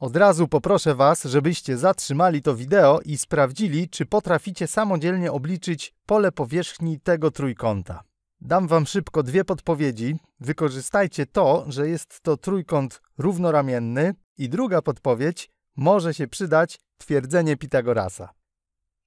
Od razu poproszę Was, żebyście zatrzymali to wideo i sprawdzili, czy potraficie samodzielnie obliczyć pole powierzchni tego trójkąta. Dam Wam szybko dwie podpowiedzi. Wykorzystajcie to, że jest to trójkąt równoramienny i druga podpowiedź może się przydać twierdzenie Pitagorasa.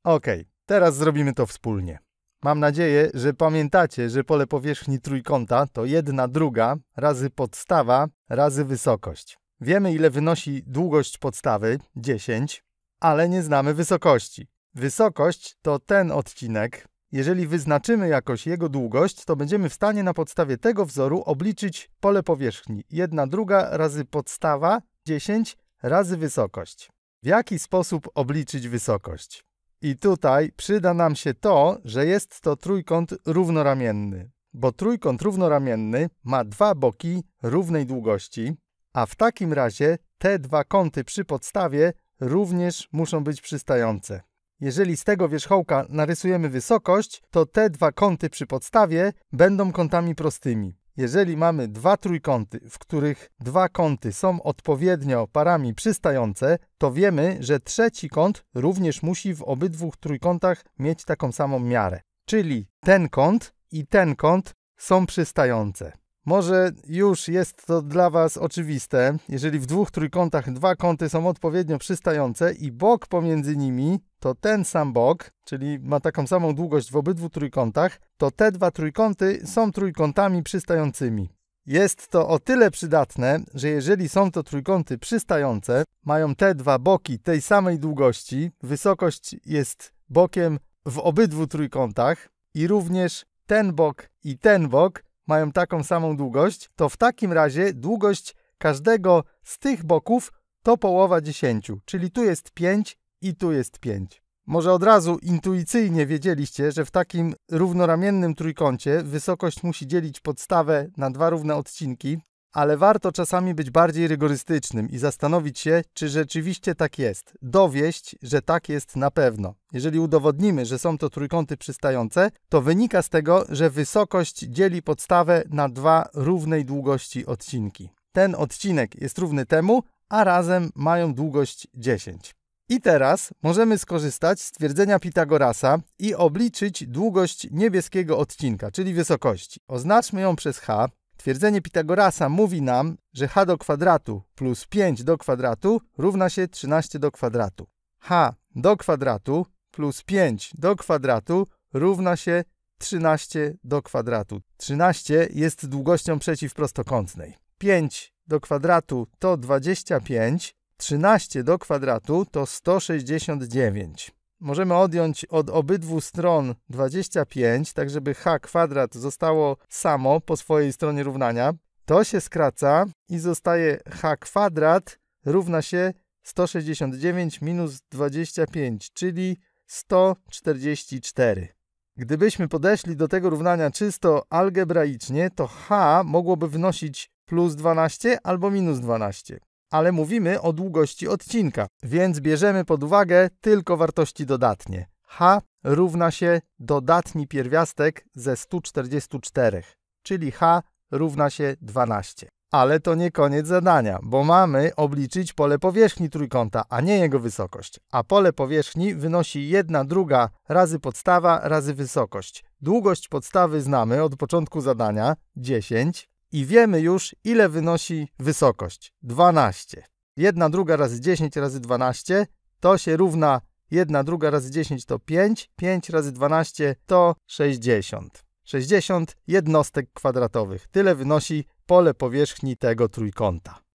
Ok, teraz zrobimy to wspólnie. Mam nadzieję, że pamiętacie, że pole powierzchni trójkąta to jedna druga razy podstawa razy wysokość. Wiemy, ile wynosi długość podstawy 10, ale nie znamy wysokości. Wysokość to ten odcinek. Jeżeli wyznaczymy jakoś jego długość, to będziemy w stanie na podstawie tego wzoru obliczyć pole powierzchni 1 druga razy podstawa 10 razy wysokość. W jaki sposób obliczyć wysokość? I tutaj przyda nam się to, że jest to trójkąt równoramienny, bo trójkąt równoramienny ma dwa boki równej długości, a w takim razie te dwa kąty przy podstawie również muszą być przystające. Jeżeli z tego wierzchołka narysujemy wysokość, to te dwa kąty przy podstawie będą kątami prostymi. Jeżeli mamy dwa trójkąty, w których dwa kąty są odpowiednio parami przystające, to wiemy, że trzeci kąt również musi w obydwu trójkątach mieć taką samą miarę. Czyli ten kąt i ten kąt są przystające. Może już jest to dla Was oczywiste, jeżeli w dwóch trójkątach dwa kąty są odpowiednio przystające i bok pomiędzy nimi to ten sam bok, czyli ma taką samą długość w obydwu trójkątach, to te dwa trójkąty są trójkątami przystającymi. Jest to o tyle przydatne, że jeżeli są to trójkąty przystające, mają te dwa boki tej samej długości, wysokość jest bokiem w obydwu trójkątach i również ten bok i ten bok mają taką samą długość, to w takim razie długość każdego z tych boków to połowa 10, czyli tu jest 5 i tu jest 5. Może od razu intuicyjnie wiedzieliście, że w takim równoramiennym trójkącie wysokość musi dzielić podstawę na dwa równe odcinki, ale warto czasami być bardziej rygorystycznym i zastanowić się, czy rzeczywiście tak jest. Dowieść, że tak jest na pewno. Jeżeli udowodnimy, że są to trójkąty przystające, to wynika z tego, że wysokość dzieli podstawę na dwa równej długości odcinki. Ten odcinek jest równy temu, a razem mają długość 10. I teraz możemy skorzystać z twierdzenia Pitagorasa i obliczyć długość niebieskiego odcinka, czyli wysokości. Oznaczmy ją przez h, Twierdzenie Pitagorasa mówi nam, że h do kwadratu plus 5 do kwadratu równa się 13 do kwadratu. h do kwadratu plus 5 do kwadratu równa się 13 do kwadratu. 13 jest długością przeciwprostokątnej. 5 do kwadratu to 25, 13 do kwadratu to 169 możemy odjąć od obydwu stron 25, tak żeby h kwadrat zostało samo po swojej stronie równania. To się skraca i zostaje h kwadrat równa się 169 minus 25, czyli 144. Gdybyśmy podeszli do tego równania czysto algebraicznie, to h mogłoby wynosić plus 12 albo minus 12 ale mówimy o długości odcinka, więc bierzemy pod uwagę tylko wartości dodatnie. H równa się dodatni pierwiastek ze 144, czyli H równa się 12. Ale to nie koniec zadania, bo mamy obliczyć pole powierzchni trójkąta, a nie jego wysokość. A pole powierzchni wynosi 1 druga razy podstawa razy wysokość. Długość podstawy znamy od początku zadania 10, i wiemy już, ile wynosi wysokość. 12. 1 druga razy 10 razy 12 to się równa 1 druga razy 10 to 5, 5 razy 12 to 60. 60 jednostek kwadratowych. Tyle wynosi pole powierzchni tego trójkąta.